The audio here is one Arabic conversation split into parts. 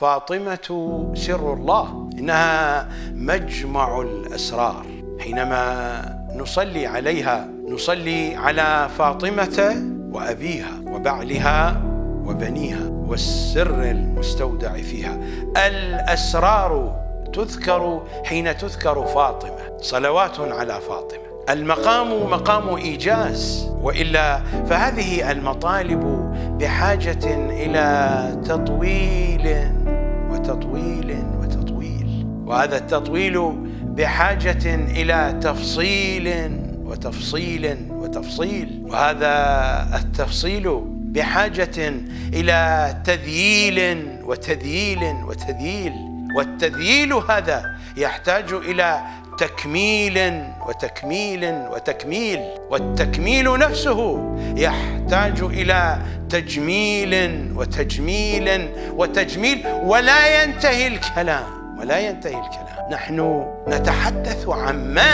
فاطمة سر الله إنها مجمع الأسرار حينما نصلي عليها نصلي على فاطمة وأبيها وبعلها وبنيها والسر المستودع فيها الأسرار تذكر حين تذكر فاطمة صلوات على فاطمة المقام مقام ايجاز والا فهذه المطالب بحاجه الى تطويل وتطويل وتطويل وهذا التطويل بحاجه الى تفصيل وتفصيل وتفصيل وهذا التفصيل بحاجه الى تذييل وتذييل وتذييل والتذييل هذا يحتاج الى تكميل وتكميل وتكميل والتكميل نفسه يحتاج الى تجميل وتجميل وتجميل ولا ينتهي الكلام ولا ينتهي الكلام نحن نتحدث عن من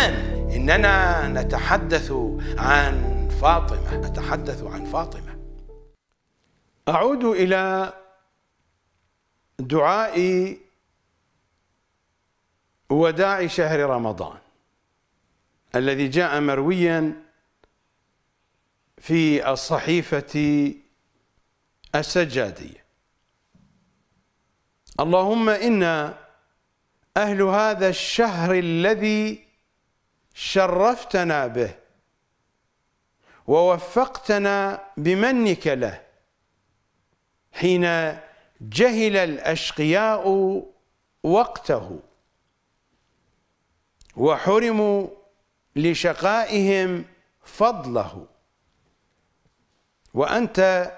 اننا نتحدث عن فاطمه نتحدث عن فاطمه اعود الى دعائي وداع شهر رمضان الذي جاء مرويا في الصحيفة السجادية اللهم إنا أهل هذا الشهر الذي شرفتنا به ووفقتنا بمنك له حين جهل الأشقياء وقته وحرموا لشقائهم فضله وأنت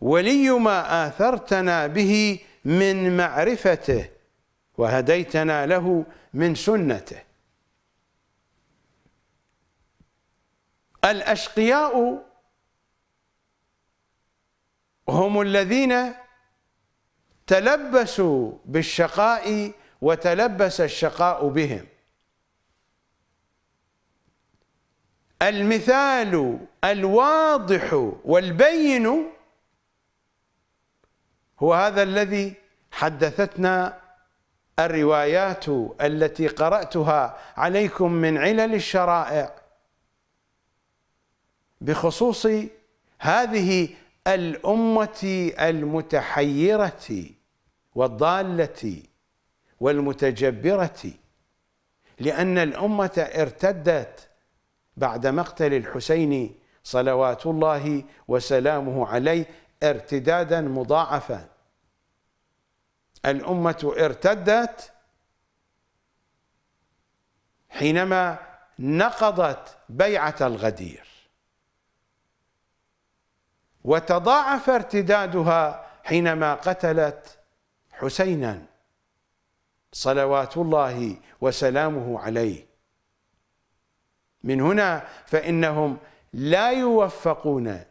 ولي ما آثرتنا به من معرفته وهديتنا له من سنته الأشقياء هم الذين تلبسوا بالشقاء وتلبس الشقاء بهم المثال الواضح والبين هو هذا الذي حدثتنا الروايات التي قرأتها عليكم من علل الشرائع بخصوص هذه الأمة المتحيرة والضالة والمتجبرة لأن الأمة ارتدت بعد مقتل الحسين صلوات الله وسلامه عليه ارتدادا مضاعفا الأمة ارتدت حينما نقضت بيعة الغدير وتضاعف ارتدادها حينما قتلت حسينا صلوات الله وسلامه عليه من هنا فإنهم لا يوفقون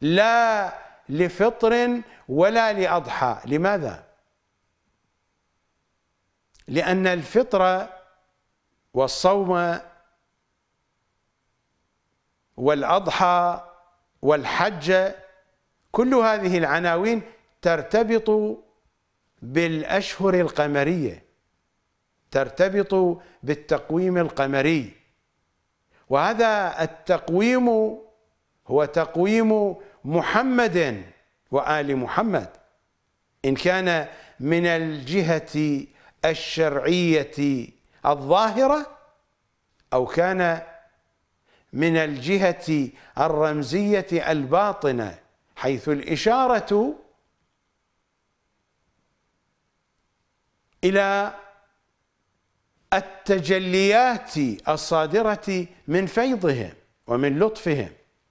لا لفطر ولا لأضحى لماذا؟ لأن الفطرة والصوم والأضحى والحج كل هذه العناوين ترتبط بالأشهر القمرية ترتبط بالتقويم القمري وهذا التقويم هو تقويم محمد وآل محمد إن كان من الجهة الشرعية الظاهرة أو كان من الجهة الرمزية الباطنة حيث الإشارة إلى التجليات الصادرة من فيضهم ومن لطفهم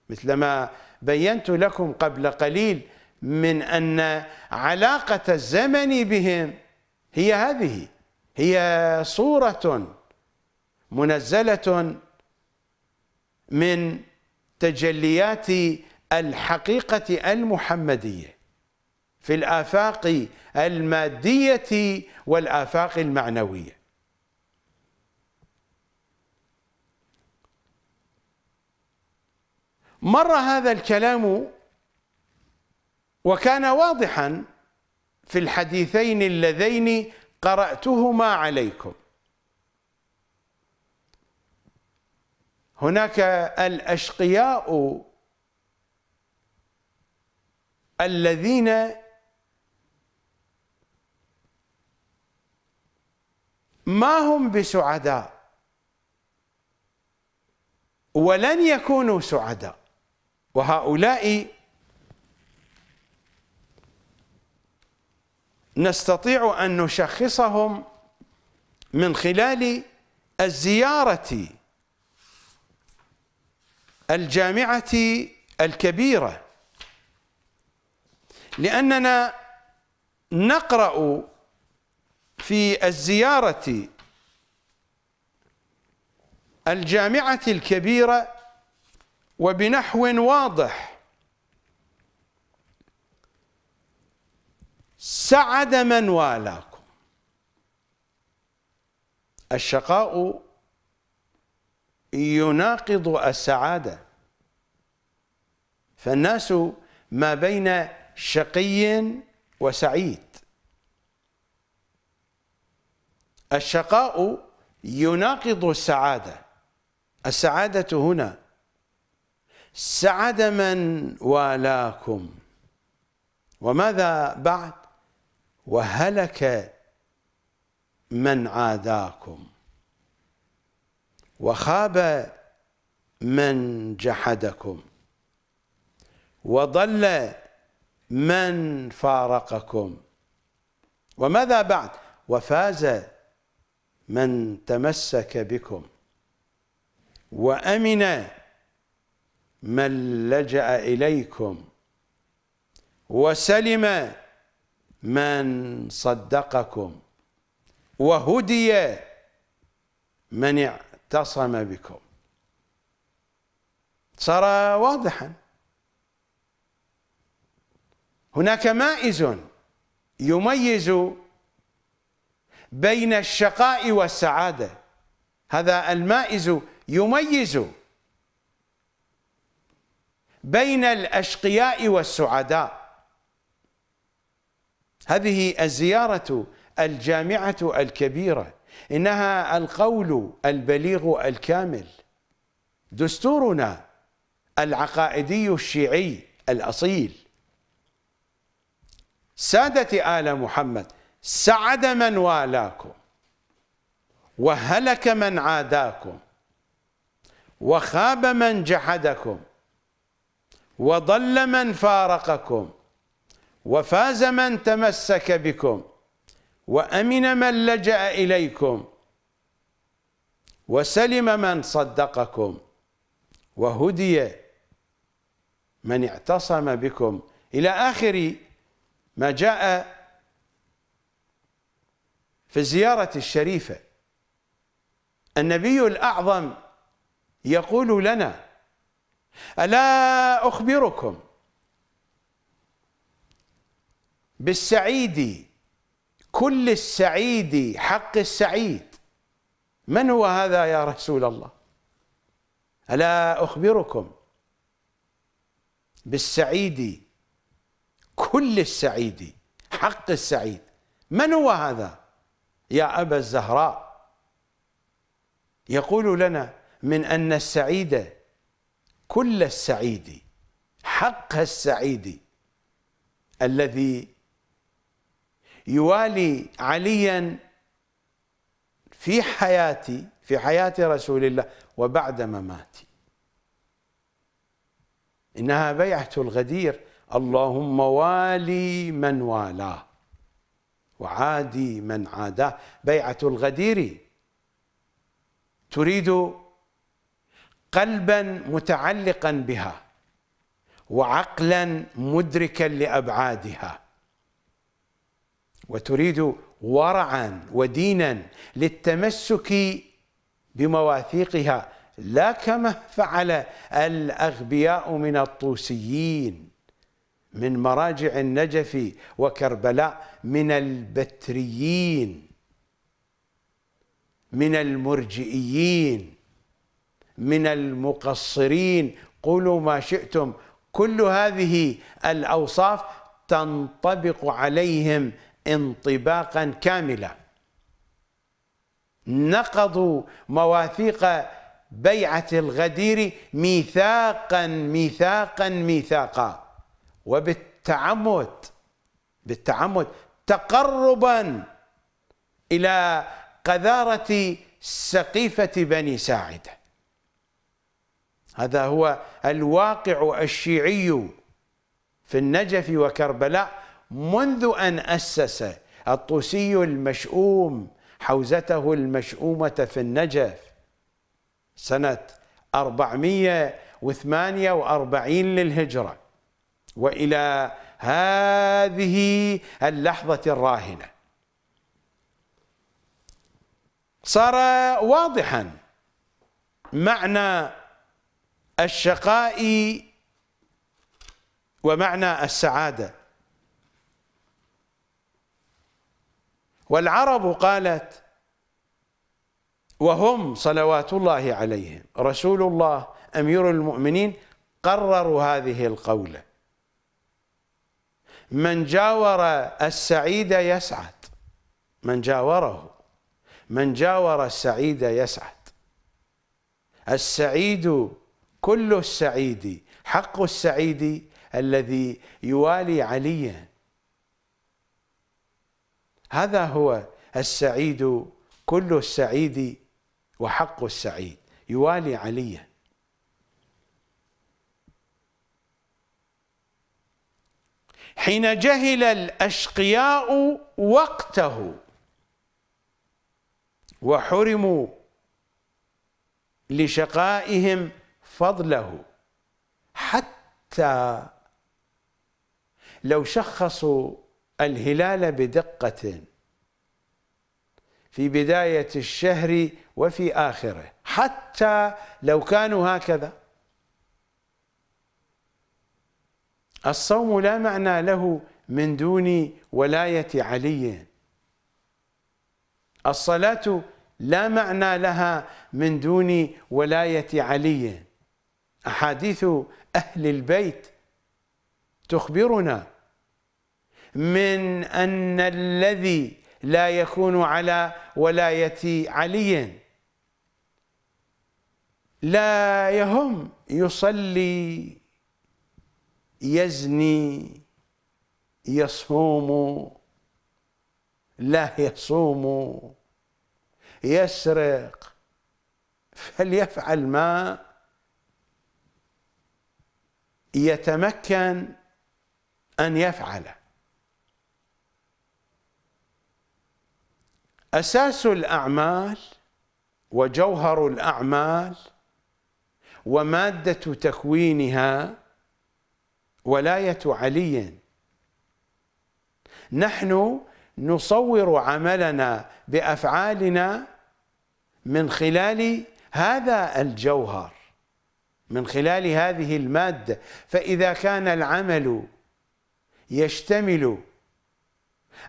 مثلما بينت لكم قبل قليل من أن علاقة الزمن بهم هي هذه هي صورة منزلة من تجليات الحقيقة المحمدية في الآفاق المادية والآفاق المعنوية مر هذا الكلام وكان واضحا في الحديثين اللذين قرأتهما عليكم هناك الأشقياء الذين ما هم بسعداء ولن يكونوا سعداء وهؤلاء نستطيع أن نشخصهم من خلال الزيارة الجامعة الكبيرة لأننا نقرأ في الزيارة الجامعة الكبيرة وبنحو واضح سعد من والاكم الشقاء يناقض السعاده فالناس ما بين شقي وسعيد الشقاء يناقض السعاده السعاده هنا سعد من والاكم وماذا بعد وهلك من عاداكم وخاب من جحدكم وضل من فارقكم وماذا بعد وفاز من تمسك بكم وامن من لجأ إليكم وسلم من صدقكم وهدي من اعتصم بكم صار واضحا هناك مائز يميز بين الشقاء والسعاده هذا المائز يميز بين الأشقياء والسعداء هذه الزيارة الجامعة الكبيرة إنها القول البليغ الكامل دستورنا العقائدي الشيعي الأصيل سادة آل محمد سعد من والاكم وهلك من عاداكم وخاب من جحدكم وضل من فارقكم وفاز من تمسك بكم وأمن من لجأ إليكم وسلم من صدقكم وهدي من اعتصم بكم إلى آخر ما جاء في الزيارة الشريفة النبي الأعظم يقول لنا ألا أخبركم بالسعيد كل السعيد حق السعيد من هو هذا يا رسول الله ألا أخبركم بالسعيد كل السعيد حق السعيد من هو هذا يا أبا الزهراء يقول لنا من أن السعيد كل السعيد حق السعيد الذي يوالي عليا في حياتي في حياة رسول الله وبعد مماتي إنها بيعة الغدير اللهم والي من والاه وعادي من عاداه بيعة الغدير تريد قلبا متعلقا بها وعقلا مدركا لابعادها وتريد ورعا ودينا للتمسك بمواثيقها لا كما فعل الاغبياء من الطوسيين من مراجع النجف وكربلاء من البتريين من المرجئيين من المقصرين قولوا ما شئتم كل هذه الاوصاف تنطبق عليهم انطباقا كاملا نقضوا مواثيق بيعه الغدير ميثاقا ميثاقا ميثاقا وبالتعمد بالتعمد تقربا الى قذاره سقيفه بني ساعده هذا هو الواقع الشيعي في النجف وكربلاء منذ أن أسس الطوسي المشؤوم حوزته المشؤومة في النجف سنة 448 للهجرة وإلى هذه اللحظة الراهنة صار واضحا معنى الشقاء ومعنى السعادة والعرب قالت وهم صلوات الله عليهم رسول الله أمير المؤمنين قرروا هذه القولة من جاور السعيد يسعد من جاوره من جاور السعيد يسعد السعيد كل السعيد حق السعيد الذي يوالي عليا هذا هو السعيد كل السعيد وحق السعيد يوالي عليا حين جهل الأشقياء وقته وحرموا لشقائهم فضله حتى لو شخصوا الهلال بدقة في بداية الشهر وفي آخره حتى لو كانوا هكذا الصوم لا معنى له من دون ولاية علي الصلاة لا معنى لها من دون ولاية علي أحاديث أهل البيت تخبرنا من أن الذي لا يكون على ولاية علي لا يهم يصلي يزني يصوم لا يصوم يسرق فليفعل ما يتمكن أن يفعله أساس الأعمال وجوهر الأعمال ومادة تكوينها ولاية علي نحن نصور عملنا بأفعالنا من خلال هذا الجوهر من خلال هذه المادة فإذا كان العمل يشتمل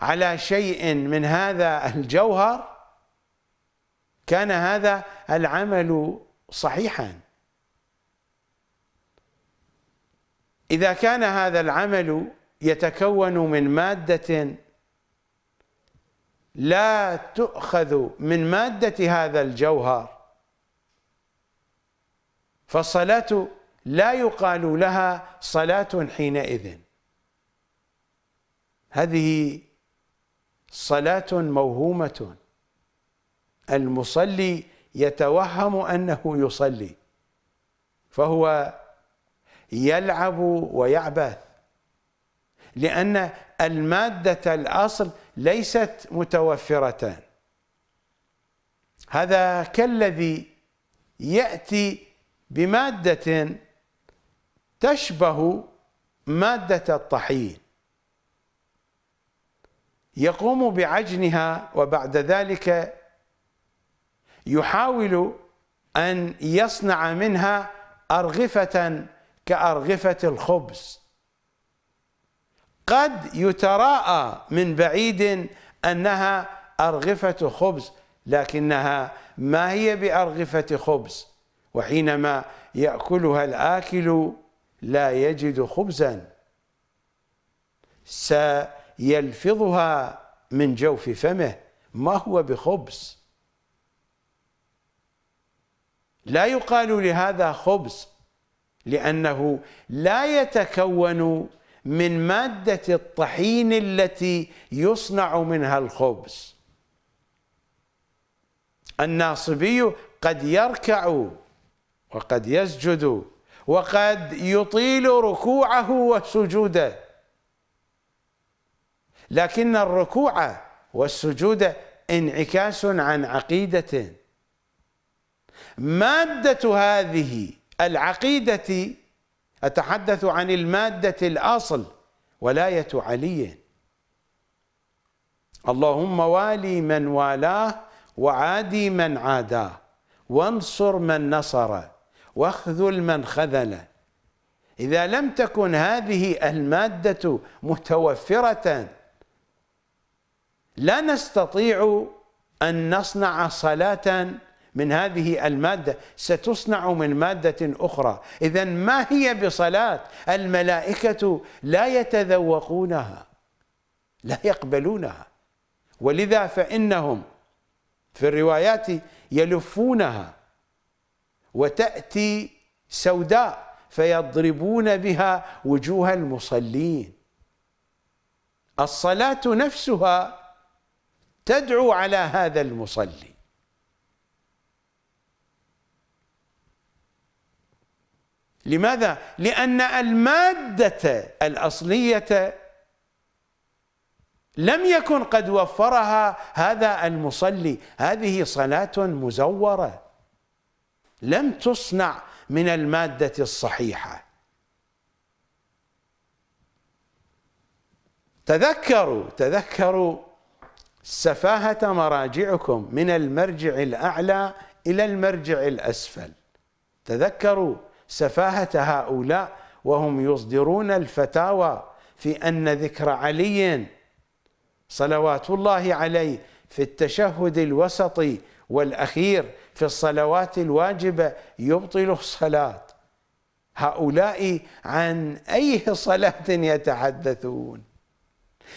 على شيء من هذا الجوهر كان هذا العمل صحيحا إذا كان هذا العمل يتكون من مادة لا تؤخذ من مادة هذا الجوهر فالصلاة لا يقال لها صلاة حينئذ هذه صلاة موهومة المصلي يتوهم أنه يصلي فهو يلعب ويعبث لأن المادة الأصل ليست متوفرة هذا كالذي يأتي بمادة تشبه مادة الطحين يقوم بعجنها وبعد ذلك يحاول أن يصنع منها أرغفة كأرغفة الخبز قد يتراءى من بعيد أنها أرغفة خبز لكنها ما هي بأرغفة خبز وحينما يأكلها الآكل لا يجد خبزا سيلفظها من جوف فمه ما هو بخبز لا يقال لهذا خبز لأنه لا يتكون من مادة الطحين التي يصنع منها الخبز الناصبي قد يركع وقد يسجد وقد يطيل ركوعه وسجوده لكن الركوع والسجود انعكاس عن عقيدة مادة هذه العقيدة أتحدث عن المادة الأصل ولاية علي اللهم والي من والاه وعادي من عاداه وانصر من نصره واخذل من خذله إذا لم تكن هذه المادة متوفرة لا نستطيع أن نصنع صلاة من هذه المادة ستصنع من مادة أخرى إذا ما هي بصلاة الملائكة لا يتذوقونها لا يقبلونها ولذا فإنهم في الروايات يلفونها وتأتي سوداء فيضربون بها وجوه المصلين الصلاة نفسها تدعو على هذا المصلي لماذا؟ لأن المادة الأصلية لم يكن قد وفرها هذا المصلي هذه صلاة مزورة لم تصنع من المادة الصحيحة تذكروا تذكروا سفاهة مراجعكم من المرجع الأعلى إلى المرجع الأسفل تذكروا سفاهة هؤلاء وهم يصدرون الفتاوى في أن ذكر علي صلوات الله عليه في التشهد الوسطي والأخير في الصلوات الواجبة يبطل الصلاة هؤلاء عن أي صلاة يتحدثون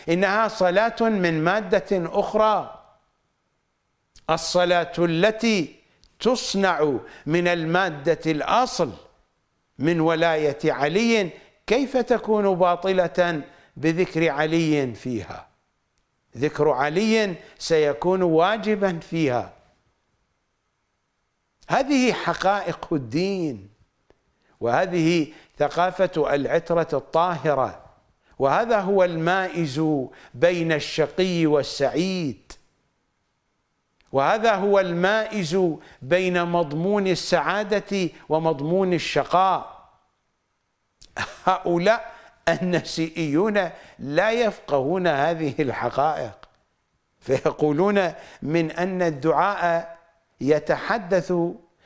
إنها صلاة من مادة أخرى الصلاة التي تصنع من المادة الأصل من ولاية علي كيف تكون باطلة بذكر علي فيها ذكر علي سيكون واجبا فيها هذه حقائق الدين وهذه ثقافة العترة الطاهرة وهذا هو المائز بين الشقي والسعيد وهذا هو المائز بين مضمون السعادة ومضمون الشقاء هؤلاء النسيئيون لا يفقهون هذه الحقائق فيقولون من أن الدعاء يتحدث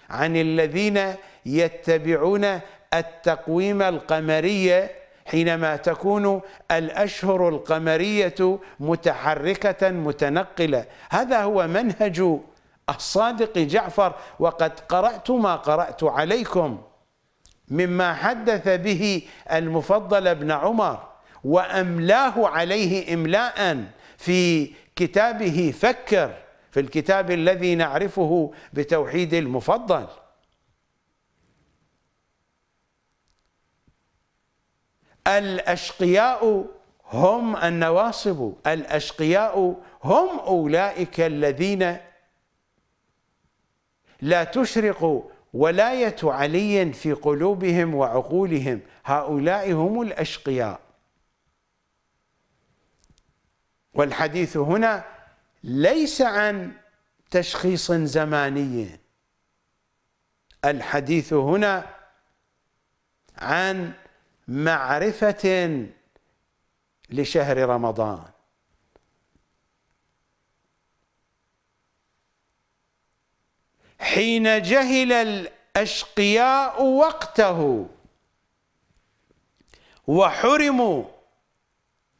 عن الذين يتبعون التقويم القمري حينما تكون الاشهر القمريه متحركه متنقله هذا هو منهج الصادق جعفر وقد قرات ما قرات عليكم مما حدث به المفضل ابن عمر واملاه عليه املاء في كتابه فكر في الكتاب الذي نعرفه بتوحيد المفضل الاشقياء هم النواصب الاشقياء هم اولئك الذين لا تشرق ولايه علي في قلوبهم وعقولهم هؤلاء هم الاشقياء والحديث هنا ليس عن تشخيص زماني الحديث هنا عن معرفة لشهر رمضان حين جهل الأشقياء وقته وحرموا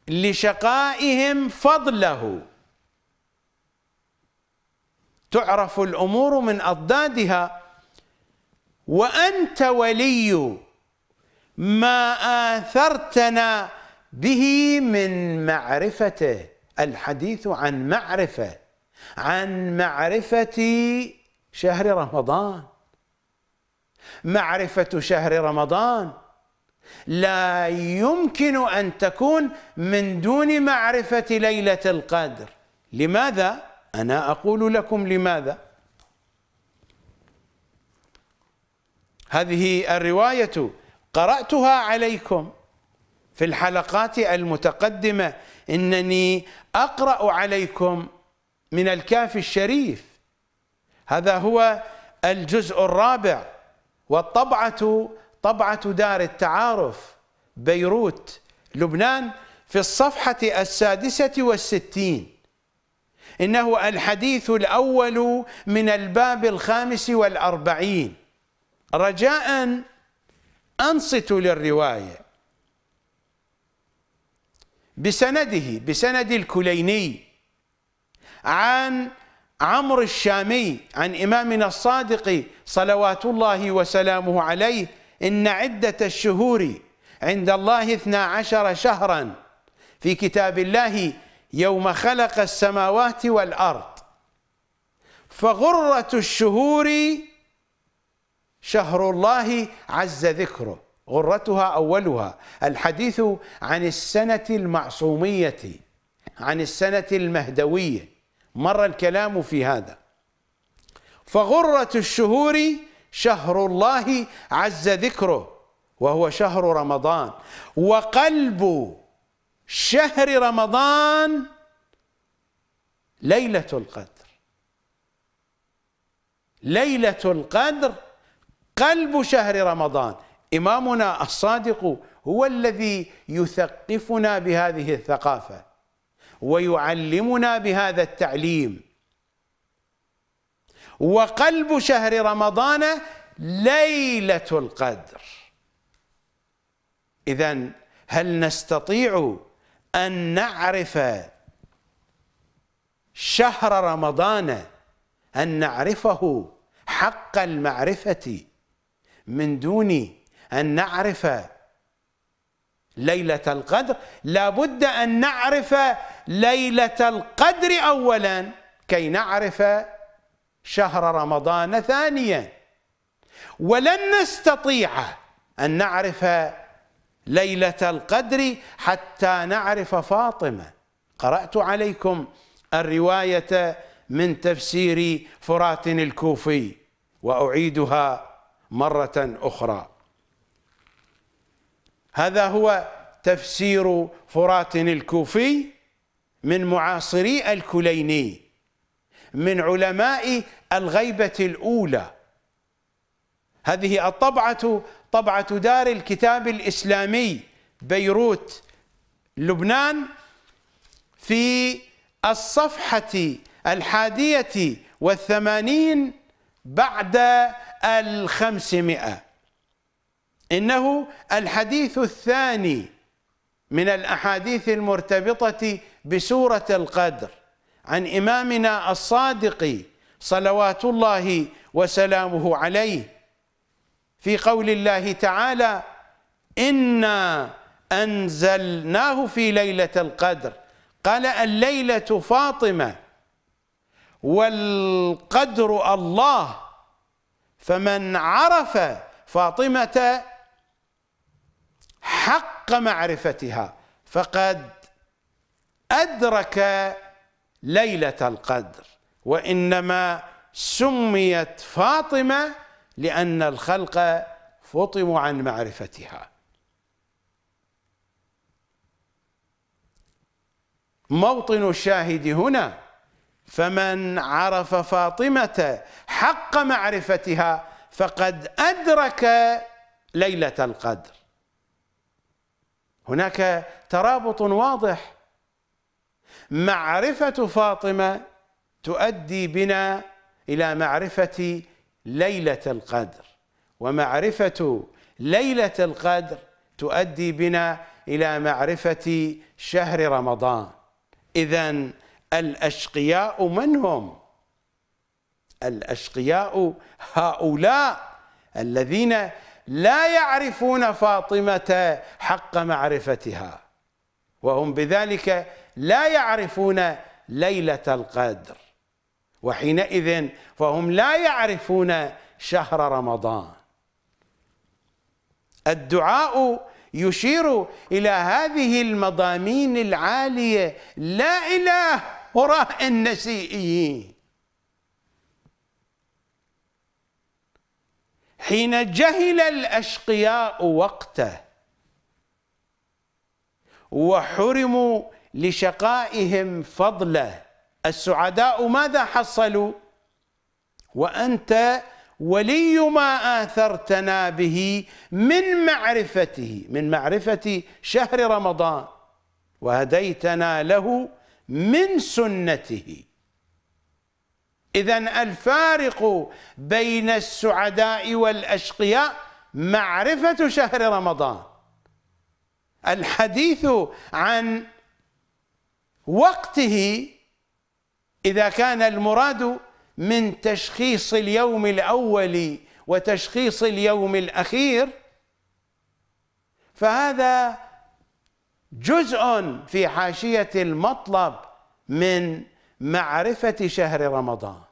لشقائهم فضله تعرف الامور من اضدادها وانت ولي ما اثرتنا به من معرفته الحديث عن معرفه عن معرفه شهر رمضان معرفه شهر رمضان لا يمكن ان تكون من دون معرفه ليله القدر لماذا أنا أقول لكم لماذا هذه الرواية قرأتها عليكم في الحلقات المتقدمة إنني أقرأ عليكم من الكافي الشريف هذا هو الجزء الرابع والطبعة طبعة دار التعارف بيروت لبنان في الصفحة السادسة والستين إنه الحديث الأول من الباب الخامس والأربعين رجاء أنصتوا للرواية بسنده بسند الكليني عن عمرو الشامي عن إمامنا الصادق صلوات الله وسلامه عليه إن عدة الشهور عند الله اثنا عشر شهرا في كتاب الله يوم خلق السماوات والأرض فغرة الشهور شهر الله عز ذكره غرتها أولها الحديث عن السنة المعصومية عن السنة المهدوية مر الكلام في هذا فغرة الشهور شهر الله عز ذكره وهو شهر رمضان وقلب شهر رمضان ليلة القدر ليلة القدر قلب شهر رمضان إمامنا الصادق هو الذي يثقفنا بهذه الثقافة ويعلمنا بهذا التعليم وقلب شهر رمضان ليلة القدر إذا هل نستطيع أن نعرف شهر رمضان أن نعرفه حق المعرفة من دون أن نعرف ليلة القدر لابد أن نعرف ليلة القدر أولا كي نعرف شهر رمضان ثانيا ولن نستطيع أن نعرف ليلة القدر حتى نعرف فاطمة قرأت عليكم الرواية من تفسير فرات الكوفي وأعيدها مرة أخرى هذا هو تفسير فرات الكوفي من معاصري الكليني من علماء الغيبة الأولى هذه الطبعة طبعة دار الكتاب الإسلامي بيروت لبنان في الصفحة الحادية والثمانين بعد الخمسمائة إنه الحديث الثاني من الأحاديث المرتبطة بسورة القدر عن إمامنا الصادق صلوات الله وسلامه عليه في قول الله تعالى إنا أنزلناه في ليلة القدر قال الليلة فاطمة والقدر الله فمن عرف فاطمة حق معرفتها فقد أدرك ليلة القدر وإنما سميت فاطمة لأن الخلق فطموا عن معرفتها موطن الشاهد هنا فمن عرف فاطمة حق معرفتها فقد أدرك ليلة القدر هناك ترابط واضح معرفة فاطمة تؤدي بنا إلى معرفة ليلة القدر ومعرفة ليلة القدر تؤدي بنا إلى معرفة شهر رمضان إذا الأشقياء من هم؟ الأشقياء هؤلاء الذين لا يعرفون فاطمة حق معرفتها وهم بذلك لا يعرفون ليلة القدر وحينئذ فهم لا يعرفون شهر رمضان الدعاء يشير الى هذه المضامين العاليه لا الى هراء النسيئيين حين جهل الاشقياء وقته وحرموا لشقائهم فضله السعداء ماذا حصلوا وأنت ولي ما آثرتنا به من معرفته من معرفة شهر رمضان وهديتنا له من سنته إذا الفارق بين السعداء والأشقياء معرفة شهر رمضان الحديث عن وقته إذا كان المراد من تشخيص اليوم الأول وتشخيص اليوم الأخير فهذا جزء في حاشية المطلب من معرفة شهر رمضان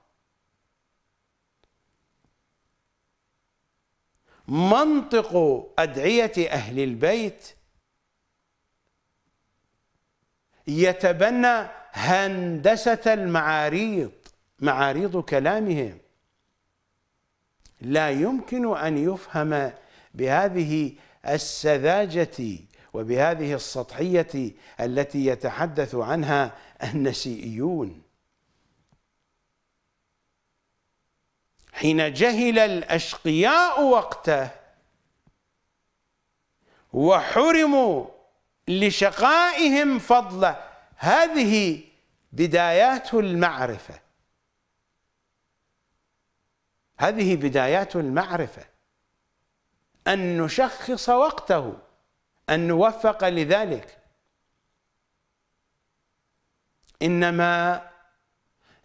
منطق أدعية أهل البيت يتبنى هندسة المعاريض معاريض كلامهم لا يمكن أن يفهم بهذه السذاجة وبهذه السطحية التي يتحدث عنها النسيئيون حين جهل الأشقياء وقته وحرموا لشقائهم فضله هذه بدايات المعرفة هذه بدايات المعرفة أن نشخص وقته أن نوفق لذلك إنما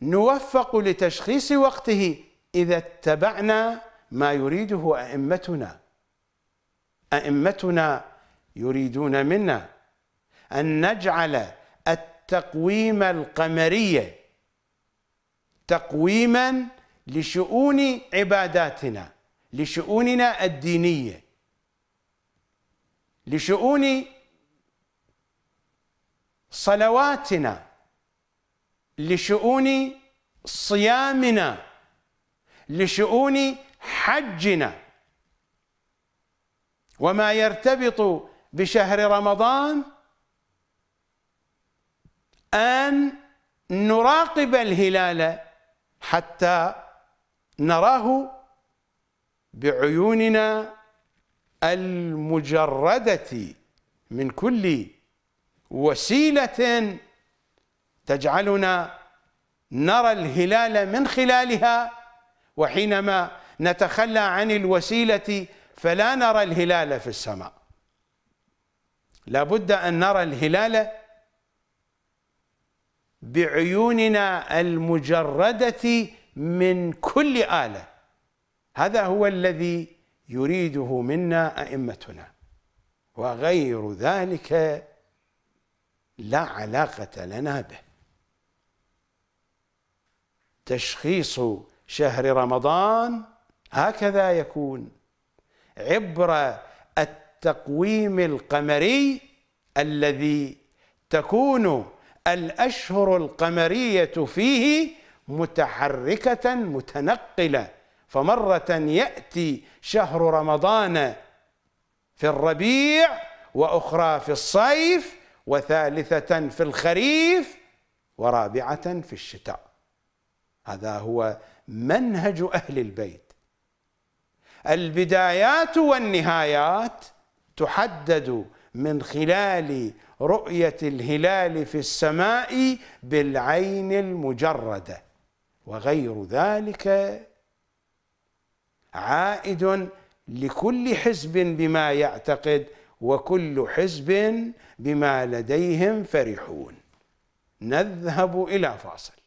نوفق لتشخيص وقته إذا اتبعنا ما يريده أئمتنا أئمتنا يريدون منا أن نجعل التقويم القمرية تقويما لشؤون عباداتنا لشؤوننا الدينية لشؤون صلواتنا لشؤون صيامنا لشؤون حجنا وما يرتبط بشهر رمضان أن نراقب الهلال حتى نراه بعيوننا المجردة من كل وسيلة تجعلنا نرى الهلال من خلالها وحينما نتخلى عن الوسيلة فلا نرى الهلال في السماء لابد أن نرى الهلال بعيوننا المجرده من كل اله هذا هو الذي يريده منا ائمتنا وغير ذلك لا علاقه لنا به تشخيص شهر رمضان هكذا يكون عبر التقويم القمري الذي تكون الأشهر القمرية فيه متحركة متنقلة فمرة يأتي شهر رمضان في الربيع وأخرى في الصيف وثالثة في الخريف ورابعة في الشتاء هذا هو منهج أهل البيت البدايات والنهايات تحدد من خلال رؤية الهلال في السماء بالعين المجردة وغير ذلك عائد لكل حزب بما يعتقد وكل حزب بما لديهم فرحون نذهب إلى فاصل